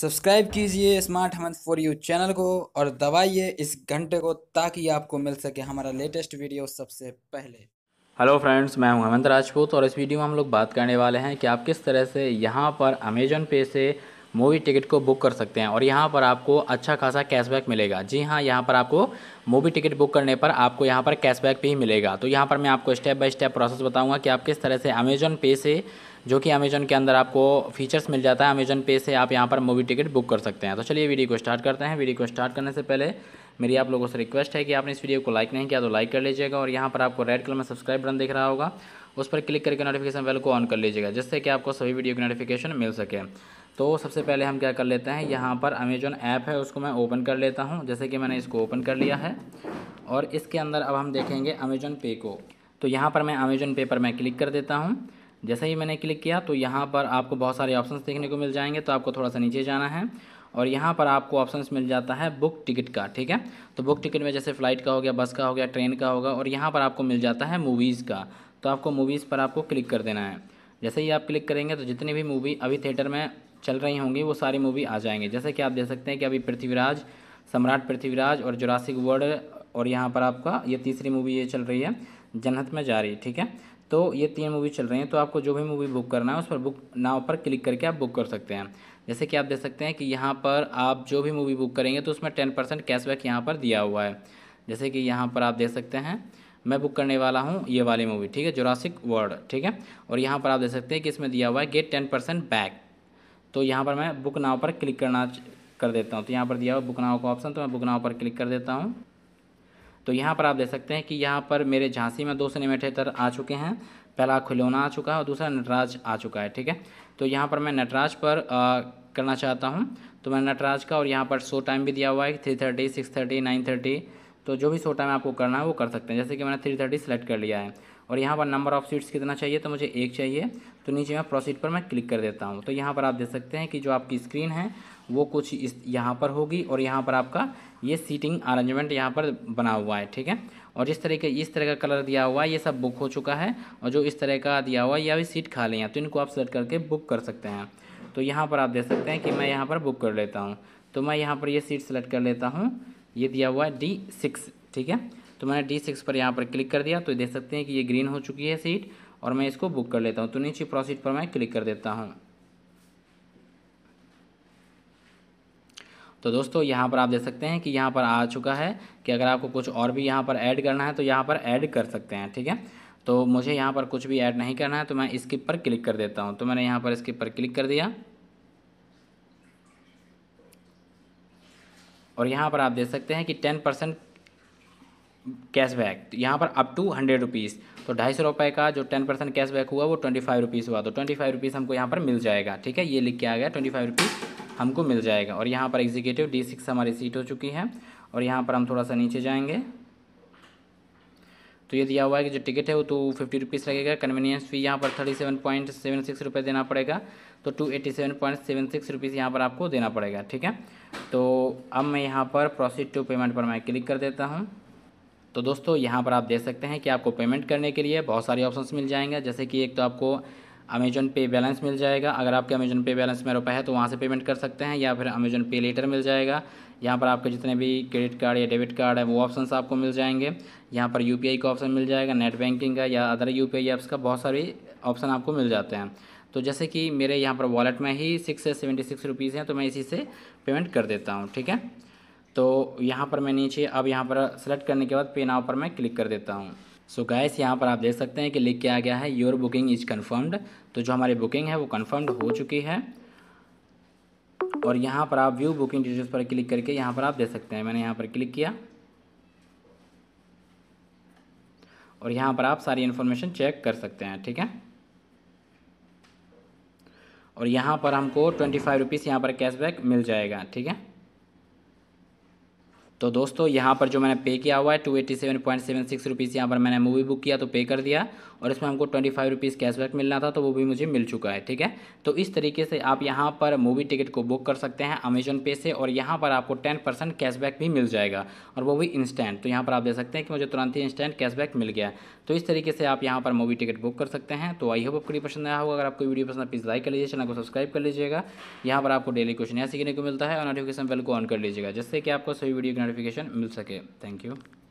subscribe कीजिए smart Hemant for you channel को और दबाइए इस घंटे को ताकि आपको मिल सके हमारा लेटेस्ट वीडियो सबसे पहले हेलो फ्रेंड्स मैं हूं हेमंत राजपूत और इस वीडियो में हम लोग बात करने वाले हैं कि आप किस तरह से यहां पर अमेजन पे से मूवी टिकट को बुक कर सकते हैं और यहाँ पर आपको अच्छा खासा कैशबैक मिलेगा जी हाँ यहाँ पर आपको मूवी टिकट बुक करने पर आपको यहाँ पर कैशबैक भी मिलेगा तो यहाँ पर मैं आपको स्टेप बाय स्टेप प्रोसेस बताऊँगा कि आप किस तरह से अमेज़न पे से जो कि अमेजन के अंदर आपको फीचर्स मिल जाता है अमेजन पे से आप यहाँ पर मूवी टिकट बुक कर सकते हैं तो चलिए वीडियो को स्टार्ट करते हैं वीडियो को स्टार्ट करने से पहले मेरी आप लोगों से रिक्वेस्ट है कि आपने इस वीडियो को लाइक नहीं किया तो लाइक कर लीजिएगा और यहाँ पर आपको रेड कलर में सब्सक्राइब बटन दिख रहा होगा उस पर क्लिक करके नोटिफिकेशन बेल को ऑन कर लीजिएगा जिससे कि आपको सभी वीडियो की नोटिफिकेशन मिल सके तो सबसे पहले हम क्या कर लेते हैं यहाँ पर अमेजन ऐप है उसको मैं ओपन कर लेता हूँ जैसे कि मैंने इसको ओपन कर लिया है और इसके अंदर अब हम देखेंगे अमेजन पे को तो यहाँ पर मैं अमेजन पे पर मैं क्लिक कर देता हूँ जैसे ही मैंने क्लिक किया तो यहाँ पर आपको बहुत सारे ऑप्शन देखने को मिल जाएंगे तो आपको थोड़ा सा नीचे जाना है और यहाँ पर आपको ऑप्शंस मिल जाता है बुक टिकट का ठीक है तो बुक टिकट में जैसे फ़्लाइट का हो गया बस का हो गया ट्रेन का होगा और यहाँ पर आपको मिल जाता है मूवीज़ का तो आपको मूवीज़ पर आपको क्लिक कर देना है जैसे ही आप क्लिक करेंगे तो जितनी भी मूवी अभी थिएटर में चल रही होंगी वो सारी मूवी आ जाएंगे जैसे कि आप देख सकते हैं कि अभी पृथ्वीराज सम्राट पृथ्वीराज और जुरासिक वर्ल्ड और यहाँ पर आपका ये तीसरी मूवी ये चल रही है जन्नत में जा रही ठीक है तो ये तीन मूवी चल रही हैं तो आपको जो भी मूवी बुक करना है उस पर बुक नाव पर क्लिक करके आप बुक कर सकते हैं जैसे कि आप देख सकते हैं कि यहाँ पर आप जो भी मूवी बुक करेंगे तो उसमें टेन परसेंट कैशबैक यहाँ पर दिया हुआ है जैसे कि यहाँ पर आप देख सकते हैं मैं बुक करने वाला हूँ ये वाली मूवी ठीक है जोरासिक वर्ड ठीक है और यहाँ पर आप देख सकते हैं कि इसमें दिया हुआ है गेट टेन परसेंट बैक तो यहाँ पर मैं बुक नाव पर क्लिक करना कर देता हूँ तो यहाँ पर दिया हुआ बुक नाव का ऑप्शन तो मैं बुक नाव पर क्लिक कर देता हूँ तो यहाँ पर आप देख सकते हैं कि यहाँ पर मेरे झांसी में दो सिनेमा आ चुके हैं पहला खिलौना आ चुका है और दूसरा नटराज आ चुका है ठीक है तो यहाँ पर मैं नटराज पर आ, करना चाहता हूँ तो मैं नटराज का और यहाँ पर शो टाइम भी दिया हुआ है three thirty six thirty nine thirty तो जो भी शो टाइम आपको करना है वो कर सकते हैं जैसे कि मैंने थ्री थर्टी सेलेक्ट कर लिया है और यहाँ पर नंबर ऑफ़ सीट्स कितना चाहिए तो मुझे एक चाहिए तो नीचे यहाँ प्रोसीड पर मैं क्लिक कर देता हूँ तो यहाँ पर आप देख सकते हैं कि जो आपकी स्क्रीन है वो कुछ इस यहाँ पर होगी और यहाँ पर आपका ये सीटिंग अरेंजमेंट यहाँ पर बना हुआ है ठीक है और जिस तरीके इस तरह का कलर दिया हुआ है ये सब बुक हो चुका है और जो इस तरह का दिया हुआ है या भी सीट खा हैं तो इनको आप सेलेक्ट करके बुक कर सकते हैं तो यहाँ पर आप देख सकते हैं कि मैं यहाँ पर बुक कर लेता हूँ तो मैं यहाँ पर ये सीट सेलेक्ट कर लेता हूँ ये दिया हुआ है डी सिक्स ठीक है तो मैंने डी सिक्स पर यहाँ पर क्लिक कर दिया तो देख सकते हैं कि ये ग्रीन हो चुकी है सीट और मैं इसको बुक कर लेता हूँ तो नीचे प्रोसीड पर मैं क्लिक कर देता हूँ तो दोस्तों यहाँ पर आप देख सकते हैं कि यहाँ पर आ चुका है कि अगर आपको कुछ और भी यहाँ पर ऐड करना है तो यहाँ पर ऐड कर सकते हैं ठीक है तो मुझे यहाँ पर कुछ भी ऐड नहीं करना है तो मैं स्किप पर क्लिक कर देता हूँ तो मैंने यहाँ पर स्किप पर क्लिक कर दिया और यहाँ पर आप देख सकते हैं कि टेन परसेंट कैशबैक तो यहाँ पर अप टू हंड्रेड रुपीज़ तो ढाई सौ रुपये का जो टेन परसेंट कैशबैक हुआ वो ट्वेंटी फाइव रुपीज़ हुआ तो ट्वेंटी फाइव रुपीज़ हमको यहाँ पर मिल जाएगा ठीक है ये लिख के आ गया ट्वेंटी फाइव रुपीज़ हमको मिल जाएगा और यहाँ पर एग्जीक्यूटिव डी सिक्स हमारी सीट हो चुकी है और यहाँ पर हम थोड़ा सा नीचे जाएंगे तो ये दिया हुआ है कि जो टिकट है वो तो फिफ्टी रुपीज़ लगेगा कन्वीनियंस फी यहाँ पर thirty seven point seven six रुपये देना पड़ेगा तो two eighty seven point seven six rupees यहाँ पर आपको देना पड़ेगा ठीक है तो अब मैं यहाँ पर प्रोसीड टू पेमेंट पर मैं क्लिक कर देता हूँ तो दोस्तों यहाँ पर आप देख सकते हैं कि आपको पेमेंट करने के लिए बहुत सारे ऑप्शंस मिल जाएंगे जैसे कि एक तो आपको अमेजन पे बैलेंस मिल जाएगा अगर आपके अमेजन पे बैलेंस में रुपये है तो वहाँ से पेमेंट कर सकते हैं या फिर अमेज़न पे लेटर मिल जाएगा यहाँ पर आपके जितने भी क्रेडिट कार्ड या डेबिट कार्ड है वो ऑप्शंस आपको मिल जाएंगे यहाँ पर यू का ऑप्शन मिल जाएगा नेट बैंकिंग का या अदर यू पी ऐप्स का बहुत सारे ऑप्शन आपको मिल जाते हैं तो जैसे कि मेरे यहाँ पर वॉलेट में ही सिक्स सेवेंटी सिक्स रुपीज़ हैं तो मैं इसी से पेमेंट कर देता हूँ ठीक है तो यहाँ पर मैं नीचे अब यहाँ पर सेलेक्ट करने के बाद पे नाव पर मैं क्लिक कर देता हूँ सो so गैस यहाँ पर आप देख सकते हैं कि लिख के आ गया है योर बुकिंग इज़ कन्फर्म्ड तो जो हमारी बुकिंग है वो कन्फर्म्ड हो चुकी है और यहाँ पर आप व्यू बुकिंग डिटेल्स पर क्लिक करके यहाँ पर आप देख सकते हैं मैंने यहाँ पर क्लिक किया और यहाँ पर आप सारी इन्फॉर्मेशन चेक कर सकते हैं ठीक है और यहाँ पर हमको ट्वेंटी फाइव रुपीज़ यहाँ पर कैशबैक मिल जाएगा ठीक है तो दोस्तों यहाँ पर जो मैंने पे किया हुआ है two eighty seven point seven six rupees यहाँ पर मैंने मूवी बुक किया तो पे कर दिया और इसमें हमको ट्वेंटी फाइव रुपीज़ कैशबैक मिलना था तो वो भी मुझे मिल चुका है ठीक है तो इस तरीके से आप यहाँ पर मूवी टिकट को बुक कर सकते हैं अमेजोन पे से और यहाँ पर आपको टेन परसेंट कैशबैक भी मिल जाएगा और वो भी इंस्टेंट तो यहाँ पर आप देख सकते हैं कि मुझे तुरंत ही इंस्टेंट कैशबैक मिल गया तो इस तरीके से आप यहाँ पर मूवी टिकट बुक कर सकते हैं तो आई होप आपको पसंद आया होगा अगर आपको वीडियो पसंद प्लीज़ लाइक कर लीजिए चैनल को सब्सक्राइब कर लीजिएगा यहाँ पर आपको डेली क्वेश्चन सीखने को मिलता है और नोटिफिकेशन बेल को ऑन कर लीजिएगा जिससे कि आपको सभी वीडियो नोटिफिकेशन मिल सके थैंक यू